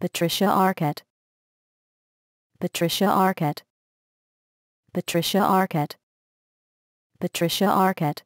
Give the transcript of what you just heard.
Patricia Arquette Patricia Arquette Patricia Arquette Patricia Arquette